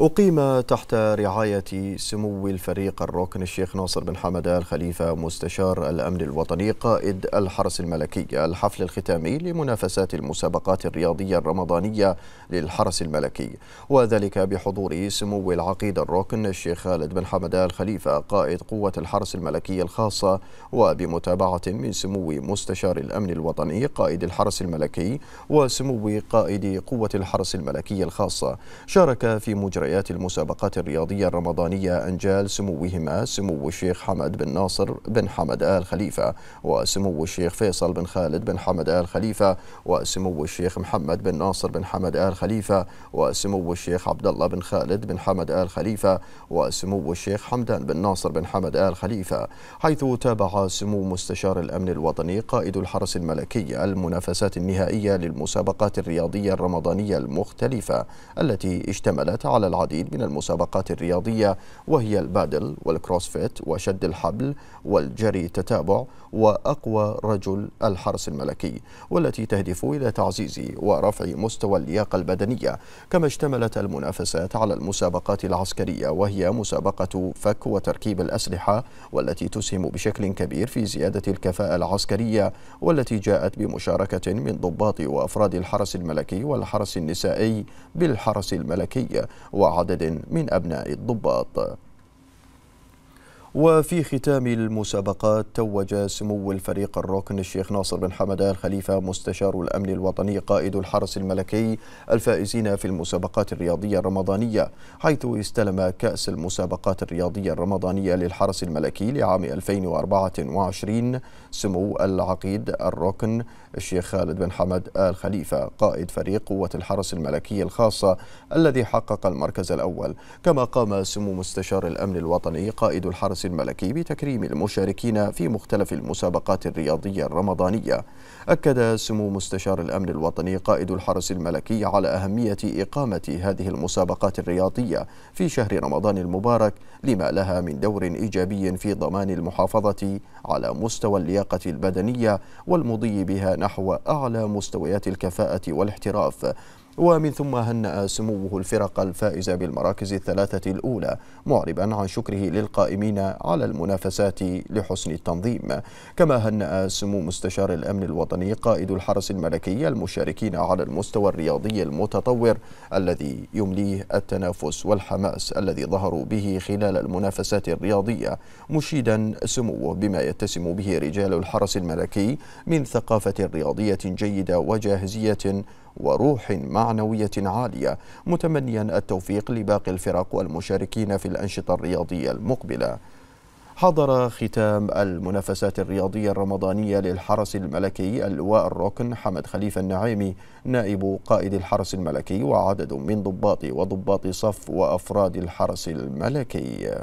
أقيم تحت رعاية سمو الفريق الركن الشيخ ناصر بن حمد الخليفة خليفة مستشار الأمن الوطني قائد الحرس الملكي الحفل الختامي لمنافسات المسابقات الرياضية الرمضانية للحرس الملكي وذلك بحضور سمو العقيد الركن الشيخ خالد بن حمد الخليفة خليفة قائد قوة الحرس الملكي الخاصة وبمتابعة من سمو مستشار الأمن الوطني قائد الحرس الملكي وسمو قائد قوة الحرس الملكي الخاصة شارك في مجرى مباريات المسابقات الرياضية الرمضانية أنجال سموهما سمو الشيخ حمد بن ناصر بن حمد آل خليفة وسمو الشيخ فيصل بن خالد بن حمد آل خليفة وسمو الشيخ محمد بن ناصر بن حمد آل خليفة وسمو الشيخ عبد الله بن خالد بن حمد آل خليفة وسمو الشيخ حمدان بن ناصر بن حمد آل خليفة حيث تابع سمو مستشار الأمن الوطني قائد الحرس الملكي المنافسات النهائية للمسابقات الرياضية الرمضانية المختلفة التي اشتملت على العديد من المسابقات الرياضية وهي البادل والكروسفيت وشد الحبل والجري التتابع وأقوى رجل الحرس الملكي والتي تهدف إلى تعزيز ورفع مستوى اللياقة البدنية كما اشتملت المنافسات على المسابقات العسكرية وهي مسابقة فك وتركيب الأسلحة والتي تسهم بشكل كبير في زيادة الكفاءة العسكرية والتي جاءت بمشاركة من ضباط وأفراد الحرس الملكي والحرس النسائي بالحرس الملكي و وعدد من أبناء الضباط وفي ختام المسابقات توج سمو الفريق الركن الشيخ ناصر بن آل خليفة مستشار الأمن الوطني قائد الحرس الملكي الفائزين في المسابقات الرياضية الرمضانية حيث استلم كأس المسابقات الرياضية الرمضانية للحرس الملكي لعام 2024 سمو العقيد الركن الشيخ خالد بن حمد آل خليفة قائد فريق قوة الحرس الملكي الخاصة الذي حقق المركز الأول كما قام سمو مستشار الأمن الوطني قائد الحرس الملكي بتكريم المشاركين في مختلف المسابقات الرياضية الرمضانية أكد سمو مستشار الأمن الوطني قائد الحرس الملكي على أهمية إقامة هذه المسابقات الرياضية في شهر رمضان المبارك لما لها من دور إيجابي في ضمان المحافظة على مستوى اللياقة البدنية والمضي بها نحو أعلى مستويات الكفاءة والاحتراف ومن ثم هنأ سموه الفرق الفائزة بالمراكز الثلاثة الأولى معربا عن شكره للقائمين على المنافسات لحسن التنظيم كما هنأ سمو مستشار الأمن الوطني قائد الحرس الملكي المشاركين على المستوى الرياضي المتطور الذي يمليه التنافس والحماس الذي ظهروا به خلال المنافسات الرياضية مشيدا سموه بما يتسم به رجال الحرس الملكي من ثقافة رياضية جيدة وجاهزية وروح معنوية عالية متمنيا التوفيق لباقي الفرق والمشاركين في الأنشطة الرياضية المقبلة حضر ختام المنافسات الرياضية الرمضانية للحرس الملكي اللواء الركن حمد خليفة النعيمي نائب قائد الحرس الملكي وعدد من ضباط وضباط صف وأفراد الحرس الملكي